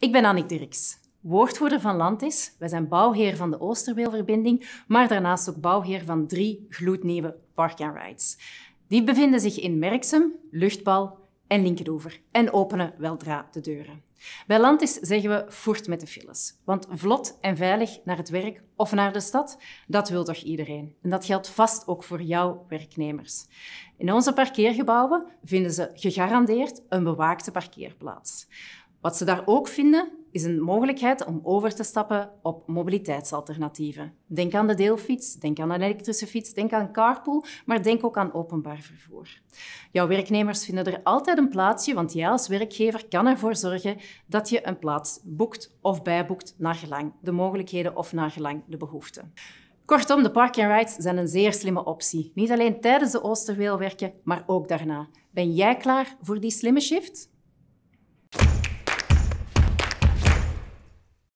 Ik ben Annick Dirks, woordvoerder van Landis. Wij zijn bouwheer van de Oosterweelverbinding, maar daarnaast ook bouwheer van drie gloednieuwe park and rides. Die bevinden zich in Merksem, Luchtbal en Linkeroever en openen weldra de deuren. Bij Landis zeggen we voert met de files. Want vlot en veilig naar het werk of naar de stad, dat wil toch iedereen. En dat geldt vast ook voor jouw werknemers. In onze parkeergebouwen vinden ze gegarandeerd een bewaakte parkeerplaats. Wat ze daar ook vinden, is een mogelijkheid om over te stappen op mobiliteitsalternatieven. Denk aan de deelfiets, denk aan een elektrische fiets, denk aan carpool, maar denk ook aan openbaar vervoer. Jouw werknemers vinden er altijd een plaatsje, want jij als werkgever kan ervoor zorgen dat je een plaats boekt of bijboekt naar gelang de mogelijkheden of naar gelang de behoeften. Kortom, de park and rides zijn een zeer slimme optie. Niet alleen tijdens de Oosterweel werken, maar ook daarna. Ben jij klaar voor die slimme shift?